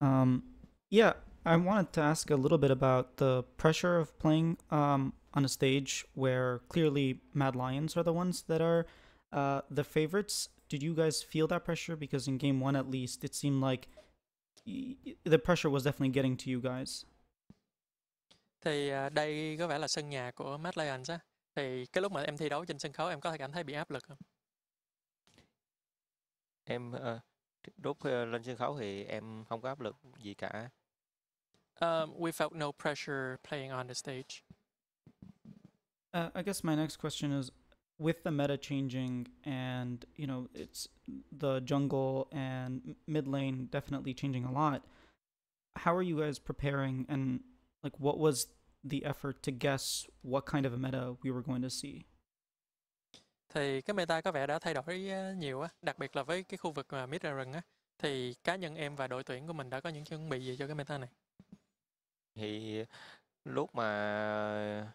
Um, yeah, I wanted to ask a little bit about the pressure of playing um, on a stage where clearly Mad Lions are the ones that are uh, the favorites. Did you guys feel that pressure? Because in game one, at least, it seemed like the pressure was definitely getting to you guys. Thì đây có vẻ là sân nhà của Mad Lions á. Thì cái lúc mà em thi đấu trên sân khấu em có thể cảm thấy bị áp lực không? Em uh, lên sân khấu thì em không có áp lực gì cả. Um, we felt no pressure playing on the stage. Uh, I guess my next question is, with the meta changing and you know it's the jungle and mid lane definitely changing a lot how are you guys preparing and like what was the effort to guess what kind of a meta we were going to see thì cái meta có vẻ đã thay đổi ờ, nhiều á đặc biệt là với cái khu vực mà mid rừng á thì cá nhân em và đội tuyển của mình đã có những chuẩn bị gì cho cái meta này thì lúc mà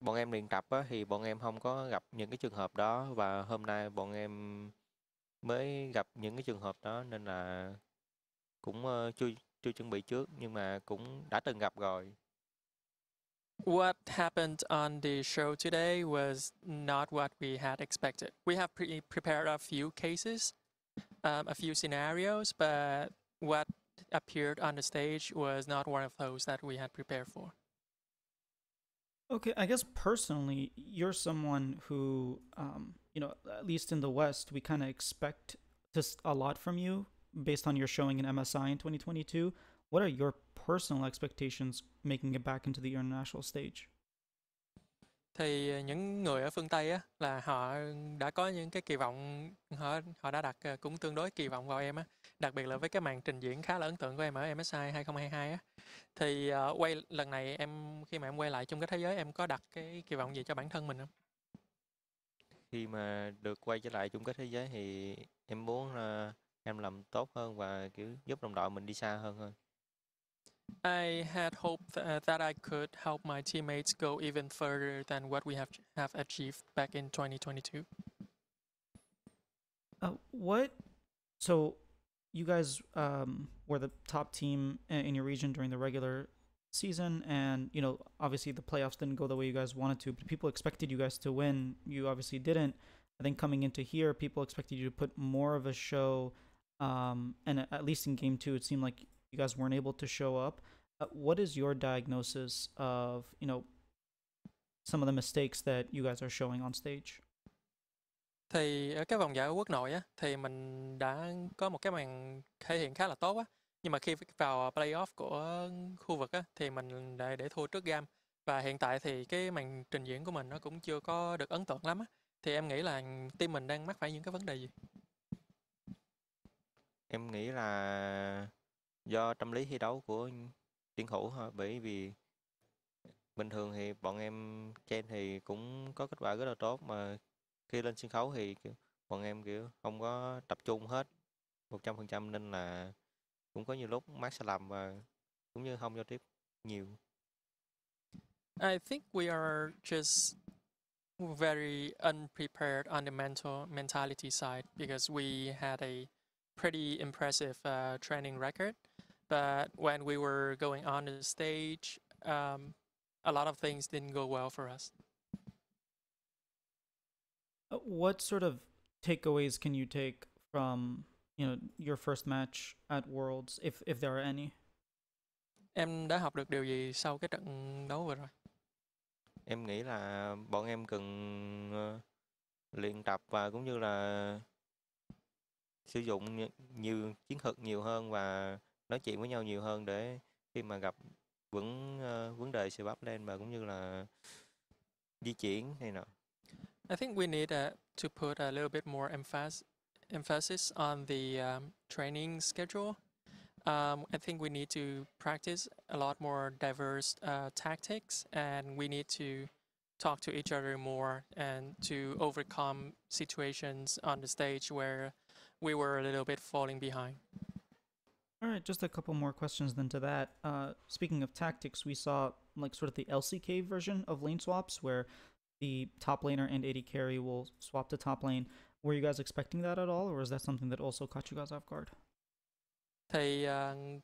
bọn em luyện tập á, thì bọn em không có gặp những cái trường hợp đó và hôm nay bọn em mới gặp những cái trường hợp đó nên là cũng ờ, chưa chưa chuẩn bị trước nhưng mà cũng đã từng gặp rồi What happened on the show today was not what we had expected. We have pre prepared a few cases, um, a few scenarios, but what appeared on the stage was not one of those that we had prepared for. Okay, I guess personally, you're someone who, um, you know, at least in the West, we kind of expect just a lot from you based on your showing in MSI in 2022. What are your personal expectations making it back into the international stage? Thì ờ, những người ở phương Tây á, là họ đã có những cái kỳ vọng họ họ đã đặt ờ, cũng tương đối kỳ vọng vào em á, đặc biệt là với cái màn trình diễn khá là ấn tượng của em ở MSI 2022 á. Thì uh, quay lần này em khi mà em quay lại chung cái thế giới em có đặt cái kỳ vọng gì cho bản thân mình không? Khi mà được quay trở lại chung kết thế giới thì em muốn uh, em làm tốt hơn và kiểu giúp đồng đội mình đi xa hơn hơn. I had hoped uh, that I could help my teammates go even further than what we have have achieved back in 2022. Uh, what? So, you guys um, were the top team in your region during the regular season, and you know, obviously the playoffs didn't go the way you guys wanted to. But people expected you guys to win. You obviously didn't. I think coming into here, people expected you to put more of a show. Um, and at least in game two, it seemed like you guys weren't able to show up. Uh, what is your diagnosis of you know some of the mistakes that you guys are showing on stage? Thì ở cái vòng giải quốc nội á, thì mình đã có một cái màn thể hiện khá là tốt á. Nhưng mà khi vào playoff của khu vực á, thì mình lại để thua trước Gam. Và hiện tại thì cái màn trình diễn của mình nó cũng chưa có được ấn tượng lắm á. Thì em nghĩ là team mình đang mắc phải những cái vấn đề gì? Em nghĩ là do tâm lý thi đấu của tuyển thủ thôi bởi vì bình thường thì bọn em trên thì cũng có kết quả rất là tốt mà khi lên sân khấu thì bọn em kiểu không có tập trung hết một trăm nên là cũng có nhiều lúc mắc sai lầm và cũng như không giao tiếp nhiều. I think we are just very unprepared on the mental mentality side because we had a pretty impressive uh, training record but when we were going on the stage, um, a lot of things didn't go well for us. Uh, what sort of takeaways can you take from you know your first match at Worlds, if if there are any? Em đã học được điều gì sau cái trận đấu vừa rồi? Em nghĩ là bọn em cần uh, luyện tập và cũng như là sử dụng nhiều chiến thuật nhiều hơn và nói chuyện với nhau nhiều hơn để khi mà gặp vấn uh, vấn đề sự bắp lên cũng như là di chuyển nọ. I think we need uh, to put a little bit more emphasis emphasis on the um, training schedule. Um, I think we need to practice a lot more diverse uh, tactics, and we need to talk to each other more and to overcome situations on the stage where we were a little bit falling behind. All right, just a couple more questions then to that. Uh, speaking of tactics, we saw like sort of the LCK version of lane swaps where the top laner and AD carry will swap to top lane. Were you guys expecting that at all, or is that something that also caught you guys off guard? Thì uh,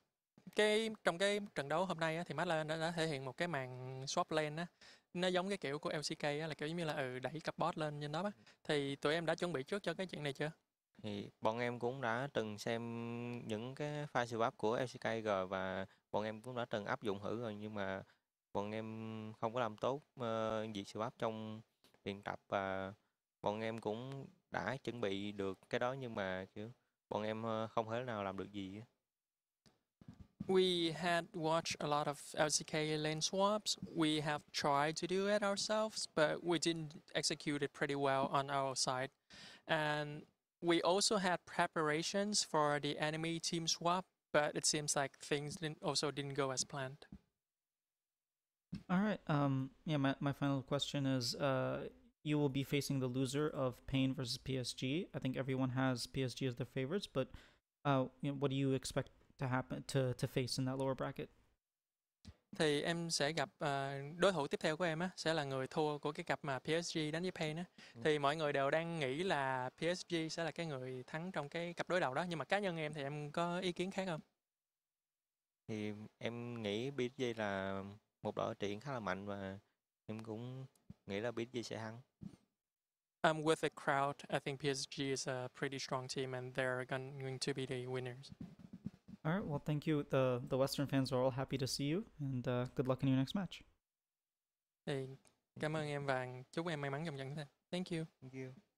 cái trong cái trận đấu hôm nay á, thì Matlane đã, đã thể hiện một cái màn swap lane á, nó giống cái kiểu của LCK á, là kiểu như là ừ đẩy cặp bot lên như đó á. Thì tụi em đã chuẩn bị trước cho cái chuyện này chưa? thì bọn em cũng đã từng xem những cái file siêu bắp của LCK rồi và bọn em cũng đã từng áp dụng thử rồi nhưng mà bọn em không có làm tốt uh, việc siêu bắp trong luyện tập và bọn em cũng đã chuẩn bị được cái đó nhưng mà kiểu bọn em ờ, không thể nào làm được gì. We had watched a lot of LCK lane swaps. We have tried to do it ourselves, but we didn't execute it pretty well on our side. And We also had preparations for the enemy team swap, but it seems like things didn't also didn't go as planned. All right. Um, yeah, my, my final question is uh, you will be facing the loser of Pain versus PSG. I think everyone has PSG as their favorites, but uh, you know, what do you expect to happen to, to face in that lower bracket? thì em sẽ gặp uh, đối thủ tiếp theo của em á sẽ là người thua của cái cặp mà PSG đánh với Pain á. Ừ. Thì mọi người đều đang nghĩ là PSG sẽ là cái người thắng trong cái cặp đối đầu đó nhưng mà cá nhân em thì em có ý kiến khác không? Thì em nghĩ PSG là một đội triển khá là mạnh và em cũng nghĩ là PSG sẽ thắng. Um, with the crowd, I think PSG is a pretty strong team and they're going to be the winners. All right. Well, thank you. the The Western fans are all happy to see you, and uh, good luck in your next match. Hey, cảm ơn em chúc em may mắn trong trận Thank you. Thank you.